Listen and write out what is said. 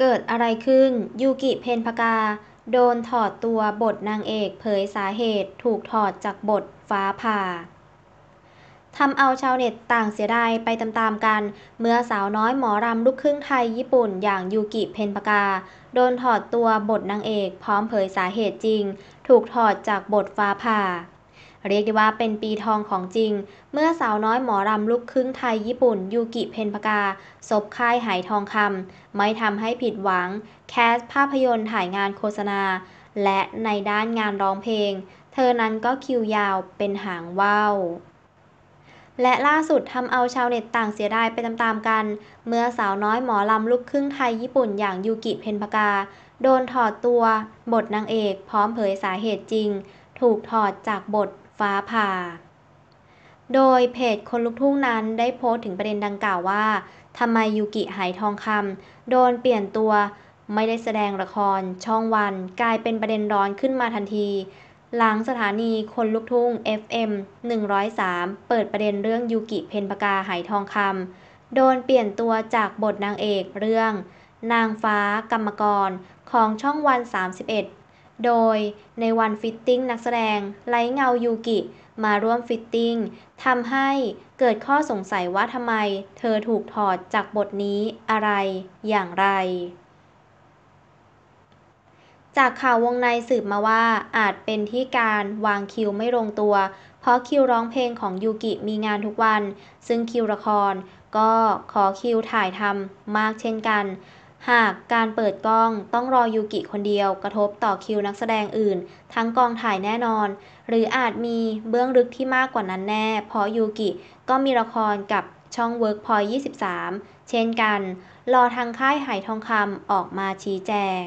เกิดอะไรขึ้นยูกิเพนพกา โดนถอดตัวบทนางเอกเผยสาเหตุถูกถอดจากบทฟ้าผ่าทำเอาชาวเน็ตต่างเสียดายไปตามๆกัน เมื่อสาวน้อยหมอรำลูกครึ่งไทยญี่ปุ่นอย่างยูกิเพนพกาโดนถอดตัวบทนางเอกพร้อมเผยสาเหตุจริง ถูกถอดจากบทฟ้าผ่าเรียกได้ว่าเป็นปีทองของจริง เมื่อสาวน้อยหมอรำลูกครึ่งไทยญี่ปุ่นยูกิเพนปกาศบค่ายหายทองคำไม่ทำให้ผิดหวัง แคสภาพยนตร์ถ่ายงานโฆษณา และในด้านงานร้องเพลง เธอนั้นก็คิวยาวเป็นหางว่าว และล่าสุดทำเอาชาวเน็ตต่างเสียดายไปตามๆกัน เมื่อสาวน้อยหมอลำลูกครึ่งไทยญี่ปุ่นอย่างยูกิเพนปกา โดนถอดตัว บทนางเอกพร้อมเผยสาเหตุจริง ถูกถอดจากบทฟ้าผ่า โดยเพจคนลุกทุ่งนั้นได้โพสต์ถึงประเด็นดังกล่าวว่า ทำไมยูกิหายทองคำ โดนเปลี่ยนตัว ไม่ได้แสดงละครช่องวันกลายเป็นประเด็นร้อนขึ้นมาทันที หลังสถานีคนลุกทุ่ง FM 103 เปิดประเด็นเรื่องยูกิเพนปากาหายทองคำ โดนเปลี่ยนตัวจากบทนางเอกเรื่อง นางฟ้ากรรมกรของช่องวัน 31โดยในวันฟิตติ้งนักแสดงไร้เงายูกิมาร่วมฟิตติ้งทำให้เกิดข้อสงสัยว่าทำไมเธอถูกถอดจากบทนี้อะไรอย่างไร จากข่าววงในสืบมาว่าอาจเป็นที่การวางคิวไม่ลงตัว เพราะคิวร้องเพลงของยูกิมีงานทุกวัน ซึ่งคิวละครก็ขอคิวถ่ายทำมากเช่นกันหากการเปิดกล้องต้องรอยูกิคนเดียวกระทบต่อคิวนักแสดงอื่น ทั้งกองถ่ายแน่นอน หรืออาจมีเบื้องลึกที่มากกว่านั้นแน่ เพราะยูกิก็มีละครกับช่อง Workpoint 23 เช่นกัน รอทางค่ายหายทองคำออกมาชี้แจง